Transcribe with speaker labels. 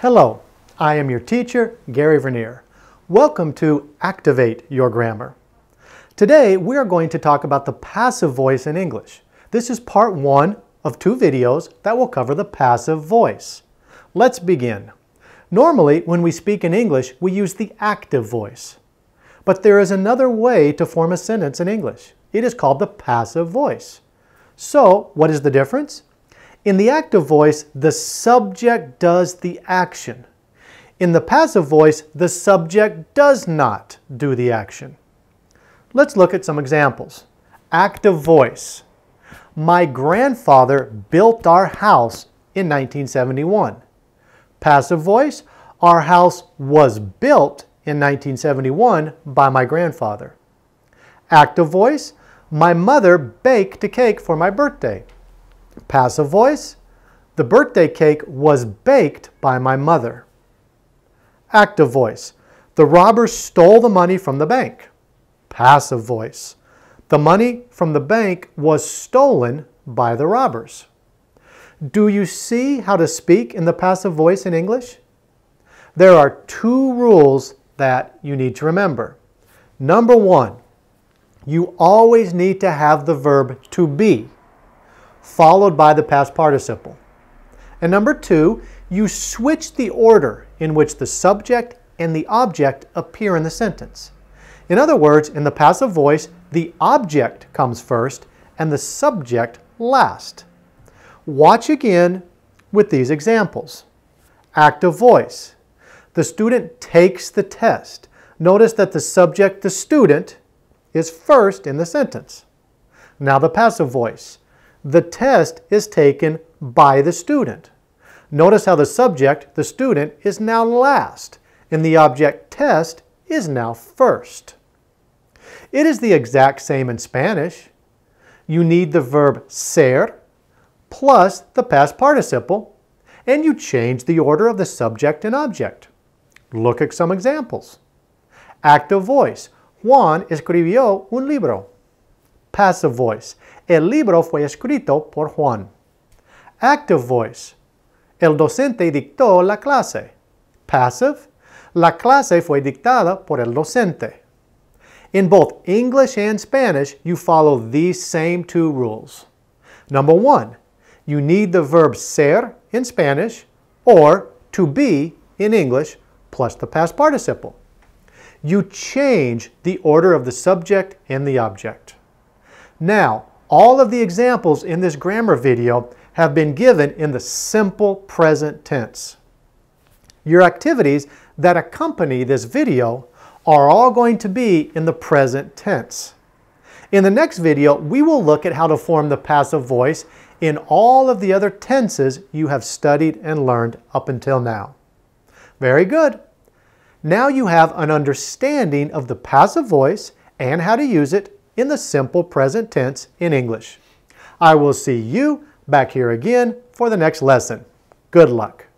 Speaker 1: Hello, I am your teacher, Gary Vernier. Welcome to Activate Your Grammar. Today, we are going to talk about the passive voice in English. This is part one of two videos that will cover the passive voice. Let's begin. Normally, when we speak in English, we use the active voice. But there is another way to form a sentence in English. It is called the passive voice. So, what is the difference? In the active voice, the subject does the action. In the passive voice, the subject does not do the action. Let's look at some examples. Active voice. My grandfather built our house in 1971. Passive voice. Our house was built in 1971 by my grandfather. Active voice. My mother baked a cake for my birthday. Passive voice, the birthday cake was baked by my mother. Active voice, the robbers stole the money from the bank. Passive voice, the money from the bank was stolen by the robbers. Do you see how to speak in the passive voice in English? There are two rules that you need to remember. Number one, you always need to have the verb to be followed by the past participle. And number two, you switch the order in which the subject and the object appear in the sentence. In other words, in the passive voice, the object comes first and the subject last. Watch again with these examples. Active voice. The student takes the test. Notice that the subject, the student, is first in the sentence. Now the passive voice. The test is taken by the student. Notice how the subject, the student, is now last, and the object test is now first. It is the exact same in Spanish. You need the verb ser plus the past participle, and you change the order of the subject and object. Look at some examples. Active voice. Juan escribió un libro. Passive voice. El libro fue escrito por Juan. Active voice. El docente dictó la clase. Passive. La clase fue dictada por el docente. In both English and Spanish, you follow these same two rules. Number one, you need the verb ser in Spanish or to be in English plus the past participle. You change the order of the subject and the object. Now, all of the examples in this grammar video have been given in the simple present tense. Your activities that accompany this video are all going to be in the present tense. In the next video, we will look at how to form the passive voice in all of the other tenses you have studied and learned up until now. Very good. Now you have an understanding of the passive voice and how to use it in the simple present tense in English. I will see you back here again for the next lesson. Good luck.